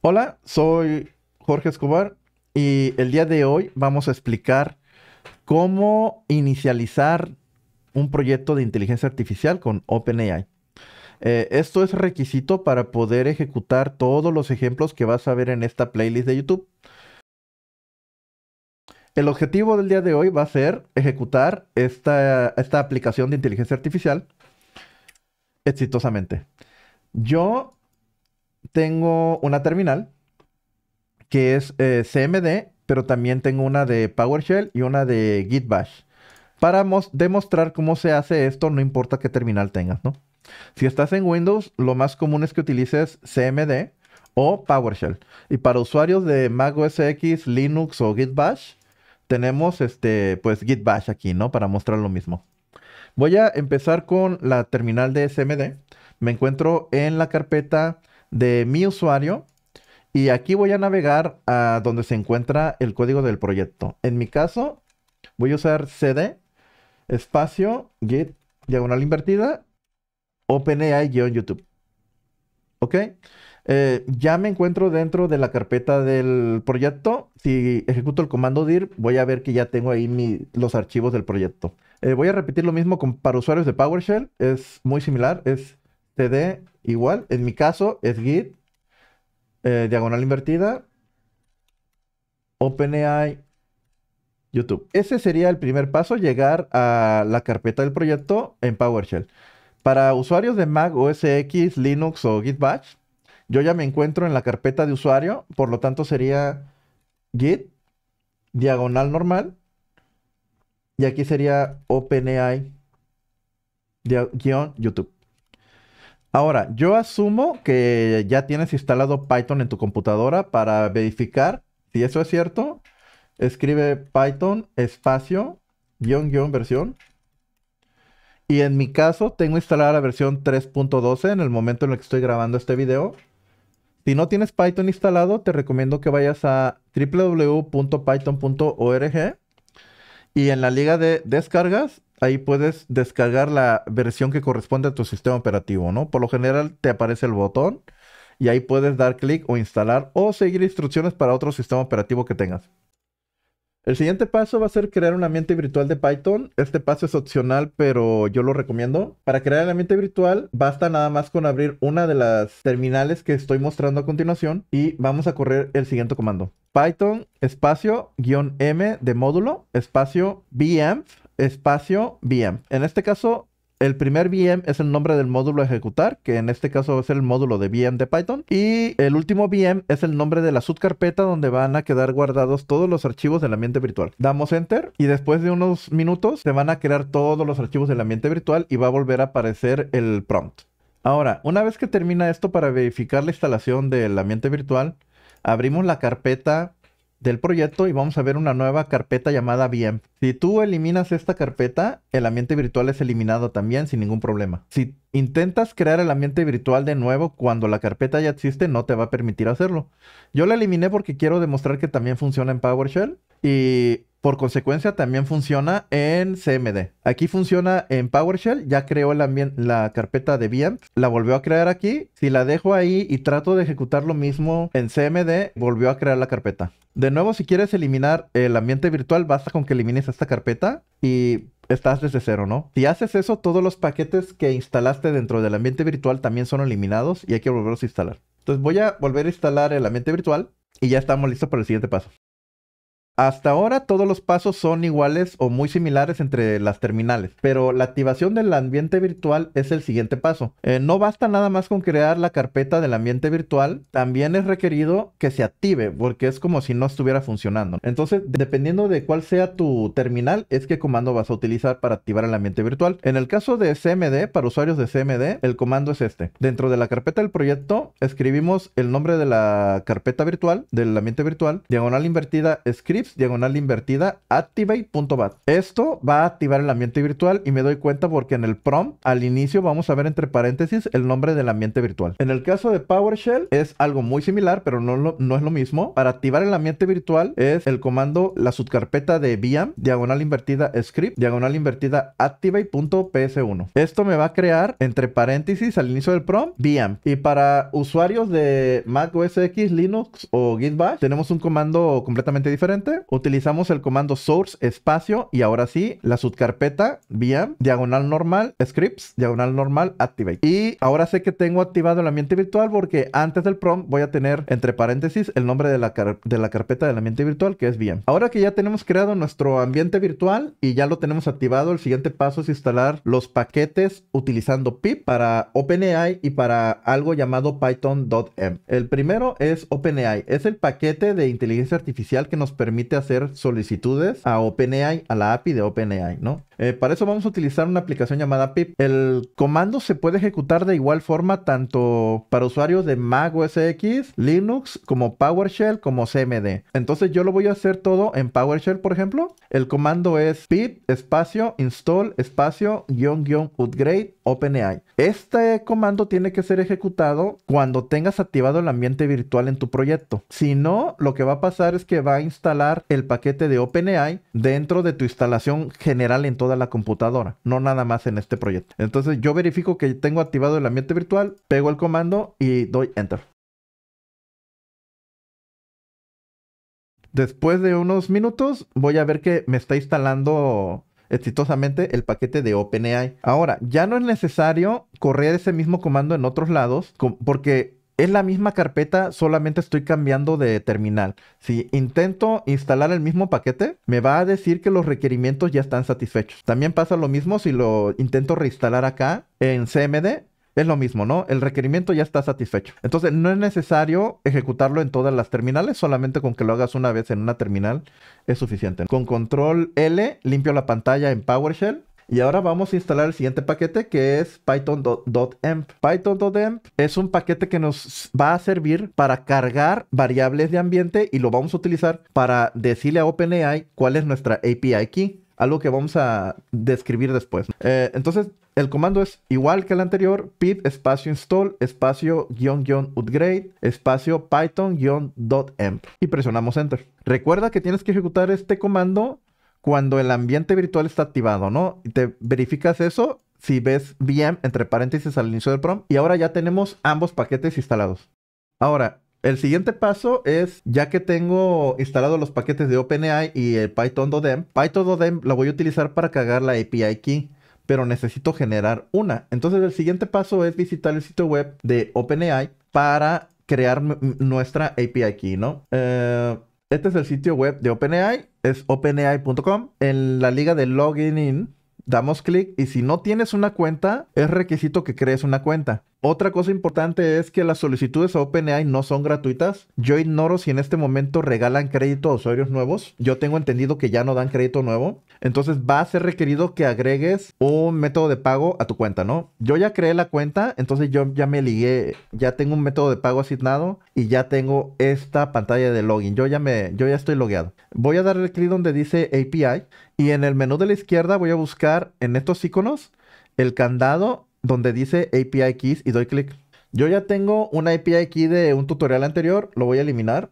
Hola, soy Jorge Escobar y el día de hoy vamos a explicar cómo inicializar un proyecto de inteligencia artificial con OpenAI. Eh, esto es requisito para poder ejecutar todos los ejemplos que vas a ver en esta playlist de YouTube. El objetivo del día de hoy va a ser ejecutar esta, esta aplicación de inteligencia artificial exitosamente. Yo tengo una terminal que es eh, CMD, pero también tengo una de PowerShell y una de Git Bash Para demostrar cómo se hace esto, no importa qué terminal tengas, ¿no? Si estás en Windows, lo más común es que utilices CMD o PowerShell. Y para usuarios de Mac OS X, Linux o Git Bash tenemos este, pues Bash aquí, ¿no? Para mostrar lo mismo. Voy a empezar con la terminal de CMD. Me encuentro en la carpeta de mi usuario y aquí voy a navegar a donde se encuentra el código del proyecto. En mi caso, voy a usar cd espacio git diagonal invertida openai-youtube. ¿Ok? Eh, ya me encuentro dentro de la carpeta del proyecto. Si ejecuto el comando dir, voy a ver que ya tengo ahí los archivos del proyecto. Eh, voy a repetir lo mismo para usuarios de PowerShell. Es muy similar. Es de igual, en mi caso es git, eh, diagonal invertida, OpenAI, YouTube. Ese sería el primer paso, llegar a la carpeta del proyecto en PowerShell. Para usuarios de Mac, OS X, Linux o Git Bash, yo ya me encuentro en la carpeta de usuario, por lo tanto sería git diagonal normal y aquí sería OpenAI YouTube. Ahora, yo asumo que ya tienes instalado Python en tu computadora para verificar si eso es cierto. Escribe Python espacio versión. Y en mi caso tengo instalada la versión 3.12 en el momento en el que estoy grabando este video. Si no tienes Python instalado, te recomiendo que vayas a www.python.org y en la liga de descargas ahí puedes descargar la versión que corresponde a tu sistema operativo, ¿no? Por lo general te aparece el botón y ahí puedes dar clic o instalar o seguir instrucciones para otro sistema operativo que tengas. El siguiente paso va a ser crear un ambiente virtual de Python. Este paso es opcional, pero yo lo recomiendo. Para crear el ambiente virtual, basta nada más con abrir una de las terminales que estoy mostrando a continuación y vamos a correr el siguiente comando. Python espacio guión M de módulo espacio bmf espacio VM. En este caso, el primer VM es el nombre del módulo a ejecutar, que en este caso es el módulo de VM de Python. Y el último VM es el nombre de la subcarpeta donde van a quedar guardados todos los archivos del ambiente virtual. Damos Enter y después de unos minutos se van a crear todos los archivos del ambiente virtual y va a volver a aparecer el prompt. Ahora, una vez que termina esto para verificar la instalación del ambiente virtual, abrimos la carpeta del proyecto y vamos a ver una nueva carpeta llamada VM. Si tú eliminas esta carpeta, el ambiente virtual es eliminado también sin ningún problema. Si intentas crear el ambiente virtual de nuevo cuando la carpeta ya existe, no te va a permitir hacerlo. Yo la eliminé porque quiero demostrar que también funciona en PowerShell y por consecuencia, también funciona en CMD. Aquí funciona en PowerShell. Ya creó la, la carpeta de VM. La volvió a crear aquí. Si la dejo ahí y trato de ejecutar lo mismo en CMD, volvió a crear la carpeta. De nuevo, si quieres eliminar el ambiente virtual, basta con que elimines esta carpeta y estás desde cero, ¿no? Si haces eso, todos los paquetes que instalaste dentro del ambiente virtual también son eliminados y hay que volverlos a instalar. Entonces voy a volver a instalar el ambiente virtual y ya estamos listos para el siguiente paso. Hasta ahora todos los pasos son iguales o muy similares entre las terminales, pero la activación del ambiente virtual es el siguiente paso. Eh, no basta nada más con crear la carpeta del ambiente virtual, también es requerido que se active porque es como si no estuviera funcionando. Entonces, dependiendo de cuál sea tu terminal, es qué comando vas a utilizar para activar el ambiente virtual. En el caso de CMD, para usuarios de CMD, el comando es este. Dentro de la carpeta del proyecto, escribimos el nombre de la carpeta virtual, del ambiente virtual, diagonal invertida, script diagonal invertida, activate.bat. Esto va a activar el ambiente virtual y me doy cuenta porque en el prompt al inicio vamos a ver entre paréntesis el nombre del ambiente virtual. En el caso de PowerShell es algo muy similar, pero no, no es lo mismo. Para activar el ambiente virtual es el comando la subcarpeta de VM, diagonal invertida script, diagonal invertida activate.ps1. Esto me va a crear entre paréntesis al inicio del prompt VM. Y para usuarios de Mac OS X, Linux o Git tenemos un comando completamente diferente utilizamos el comando source espacio y ahora sí, la subcarpeta vía diagonal normal scripts, diagonal normal activate. Y ahora sé que tengo activado el ambiente virtual porque antes del prompt voy a tener entre paréntesis el nombre de la, de la carpeta del ambiente virtual que es VM. Ahora que ya tenemos creado nuestro ambiente virtual y ya lo tenemos activado, el siguiente paso es instalar los paquetes utilizando pip para OpenAI y para algo llamado python.m. El primero es OpenAI, es el paquete de inteligencia artificial que nos permite permite hacer solicitudes a OpenAI, a la API de OpenAI, ¿no? Eh, para eso vamos a utilizar una aplicación llamada pip. El comando se puede ejecutar de igual forma tanto para usuarios de Mac X, Linux, como PowerShell, como CMD. Entonces yo lo voy a hacer todo en PowerShell, por ejemplo. El comando es pip espacio install espacio guión guión upgrade OpenAI. Este comando tiene que ser ejecutado cuando tengas activado el ambiente virtual en tu proyecto. Si no, lo que va a pasar es que va a instalar el paquete de OpenAI dentro de tu instalación general en la computadora, no nada más en este proyecto. Entonces yo verifico que tengo activado el ambiente virtual, pego el comando y doy enter. Después de unos minutos voy a ver que me está instalando exitosamente el paquete de OpenAI. Ahora, ya no es necesario correr ese mismo comando en otros lados porque es la misma carpeta, solamente estoy cambiando de terminal. Si intento instalar el mismo paquete, me va a decir que los requerimientos ya están satisfechos. También pasa lo mismo si lo intento reinstalar acá en CMD. Es lo mismo, ¿no? El requerimiento ya está satisfecho. Entonces no es necesario ejecutarlo en todas las terminales, solamente con que lo hagas una vez en una terminal es suficiente. Con control L limpio la pantalla en PowerShell y ahora vamos a instalar el siguiente paquete que es python.emp. Python.emp es un paquete que nos va a servir para cargar variables de ambiente y lo vamos a utilizar para decirle a OpenAI cuál es nuestra API key algo que vamos a describir después. Eh, entonces, el comando es igual que el anterior, pip espacio install espacio guión upgrade espacio python guión y presionamos enter. Recuerda que tienes que ejecutar este comando cuando el ambiente virtual está activado, ¿no? Y Te verificas eso si ves VM entre paréntesis al inicio del prompt y ahora ya tenemos ambos paquetes instalados. Ahora, el siguiente paso es, ya que tengo instalados los paquetes de OpenAI y el Python Dodem, Python la voy a utilizar para cargar la API key, pero necesito generar una. Entonces el siguiente paso es visitar el sitio web de OpenAI para crear nuestra API key, ¿no? Eh, este es el sitio web de OpenAI, es openai.com. En la liga de login in, damos clic y si no tienes una cuenta, es requisito que crees una cuenta. Otra cosa importante es que las solicitudes a OpenAI no son gratuitas. Yo ignoro si en este momento regalan crédito a usuarios nuevos. Yo tengo entendido que ya no dan crédito nuevo. Entonces va a ser requerido que agregues un método de pago a tu cuenta, ¿no? Yo ya creé la cuenta, entonces yo ya me ligué, ya tengo un método de pago asignado y ya tengo esta pantalla de login. Yo ya me, yo ya estoy logueado. Voy a darle clic donde dice API y en el menú de la izquierda voy a buscar en estos iconos el candado donde dice API keys y doy clic. Yo ya tengo una API key de un tutorial anterior, lo voy a eliminar.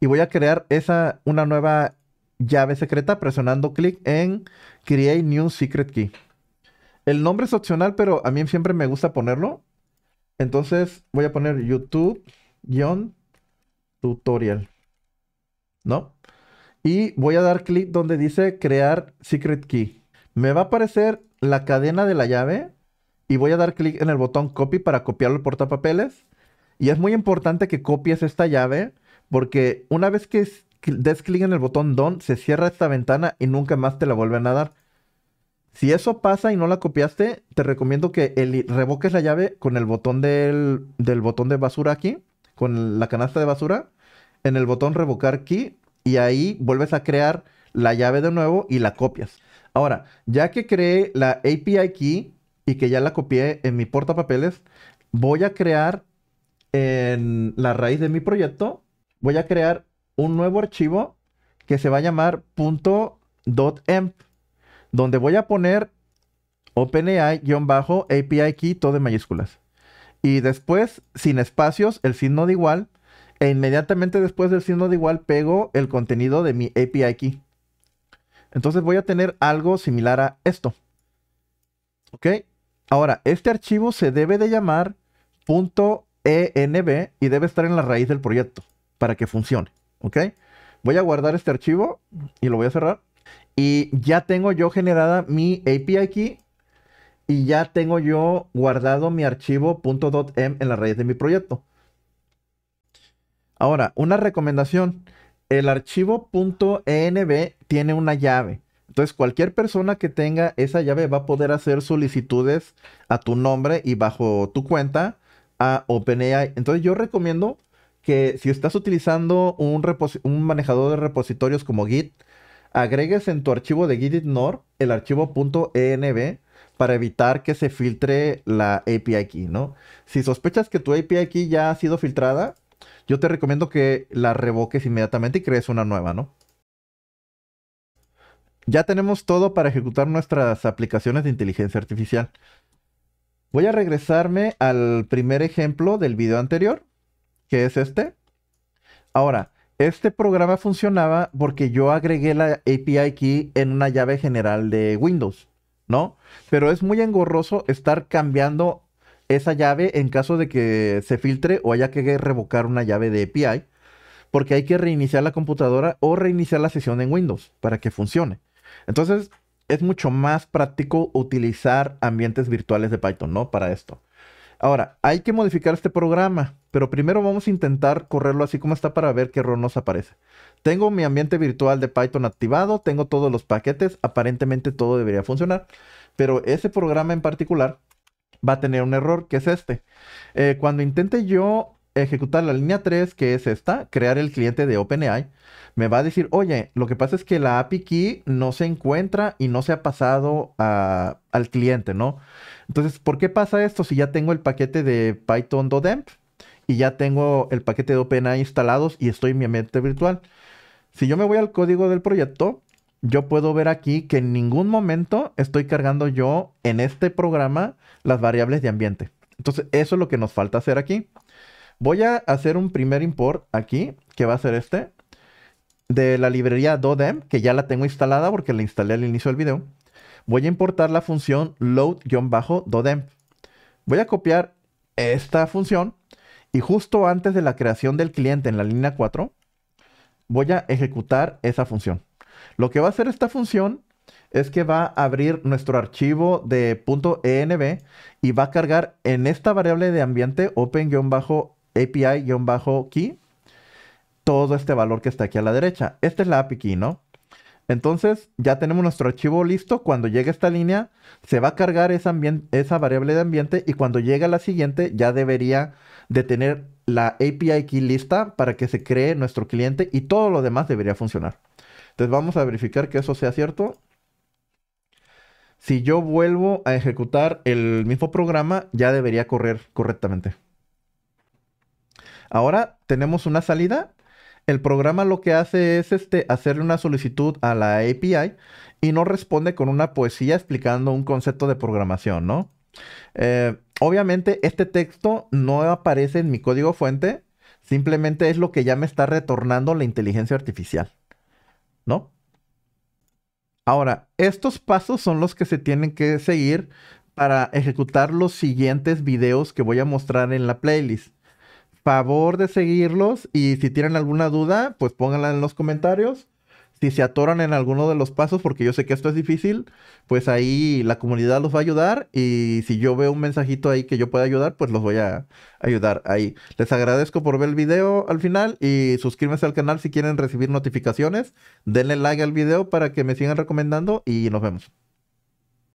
Y voy a crear esa, una nueva llave secreta presionando clic en Create New Secret Key. El nombre es opcional, pero a mí siempre me gusta ponerlo. Entonces voy a poner YouTube-tutorial. ¿No? Y voy a dar clic donde dice crear secret key. Me va a aparecer la cadena de la llave y voy a dar clic en el botón copy para copiarlo al portapapeles. Y es muy importante que copies esta llave porque una vez que des clic en el botón don, se cierra esta ventana y nunca más te la vuelven a dar. Si eso pasa y no la copiaste, te recomiendo que revoques la llave con el botón del, del botón de basura aquí, con la canasta de basura, en el botón revocar key y ahí vuelves a crear la llave de nuevo y la copias. Ahora, ya que creé la API key y que ya la copié en mi portapapeles, voy a crear en la raíz de mi proyecto, voy a crear un nuevo archivo que se va a llamar .env, donde voy a poner OpenAI-API key, todo en mayúsculas. Y después, sin espacios, el signo de igual. E inmediatamente después del signo de igual, pego el contenido de mi API key. Entonces voy a tener algo similar a esto. ¿Ok? Ahora, este archivo se debe de llamar .env y debe estar en la raíz del proyecto para que funcione. ¿Ok? Voy a guardar este archivo y lo voy a cerrar. Y ya tengo yo generada mi API key y ya tengo yo guardado mi archivo .m en la raíz de mi proyecto. Ahora, una recomendación el archivo .env tiene una llave. Entonces, cualquier persona que tenga esa llave va a poder hacer solicitudes a tu nombre y bajo tu cuenta a OpenAI. Entonces, yo recomiendo que si estás utilizando un, manejador de repositorios como Git, agregues en tu archivo de Gitignore el archivo .env para evitar que se filtre la API key, ¿no? Si sospechas que tu API key ya ha sido filtrada, yo te recomiendo que la revoques inmediatamente y crees una nueva, ¿no? Ya tenemos todo para ejecutar nuestras aplicaciones de inteligencia artificial. Voy a regresarme al primer ejemplo del video anterior, que es este. Ahora, este programa funcionaba porque yo agregué la API key en una llave general de Windows, ¿no? Pero es muy engorroso estar cambiando esa llave en caso de que se filtre o haya que revocar una llave de API, porque hay que reiniciar la computadora o reiniciar la sesión en Windows para que funcione. Entonces, es mucho más práctico utilizar ambientes virtuales de Python, ¿no? Para esto. Ahora, hay que modificar este programa, pero primero vamos a intentar correrlo así como está para ver qué error nos aparece. Tengo mi ambiente virtual de Python activado, tengo todos los paquetes, aparentemente todo debería funcionar, pero ese programa en particular va a tener un error, que es este. Eh, cuando intente yo ejecutar la línea 3, que es esta, crear el cliente de OpenAI, me va a decir, oye, lo que pasa es que la API key no se encuentra y no se ha pasado ah, al cliente, ¿no? Entonces, ¿por qué pasa esto si ya tengo el paquete de Python y ya tengo el paquete de OpenAI instalados y estoy en mi ambiente virtual? Si yo me voy al código del proyecto, yo puedo ver aquí que en ningún momento estoy cargando yo en este programa las variables de ambiente. Entonces, eso es lo que nos falta hacer aquí. Voy a hacer un primer import aquí, que va a ser este, de la librería Dodem, que ya la tengo instalada porque la instalé al inicio del video. Voy a importar la función load-dodem. Voy a copiar esta función y justo antes de la creación del cliente en la línea 4, voy a ejecutar esa función. Lo que va a hacer esta función es que va a abrir nuestro archivo de .env y va a cargar en esta variable de ambiente open-api-key todo este valor que está aquí a la derecha. Esta es la API key, ¿no? Entonces ya tenemos nuestro archivo listo. Cuando llegue esta línea, se va a cargar esa, esa variable de ambiente y cuando llegue a la siguiente ya debería de tener la API key lista para que se cree nuestro cliente y todo lo demás debería funcionar. Entonces vamos a verificar que eso sea cierto. Si yo vuelvo a ejecutar el mismo programa, ya debería correr correctamente. Ahora tenemos una salida. El programa lo que hace es este, hacerle una solicitud a la API y no responde con una poesía explicando un concepto de programación, eh, obviamente este texto no aparece en mi código fuente, simplemente es lo que ya me está retornando la inteligencia artificial. ¿no? Ahora, estos pasos son los que se tienen que seguir para ejecutar los siguientes videos que voy a mostrar en la playlist. Favor de seguirlos y si tienen alguna duda, pues pónganla en los comentarios si se atoran en alguno de los pasos, porque yo sé que esto es difícil, pues ahí la comunidad los va a ayudar y si yo veo un mensajito ahí que yo pueda ayudar, pues los voy a ayudar ahí. Les agradezco por ver el video al final y suscríbanse al canal si quieren recibir notificaciones. Denle like al video para que me sigan recomendando y nos vemos.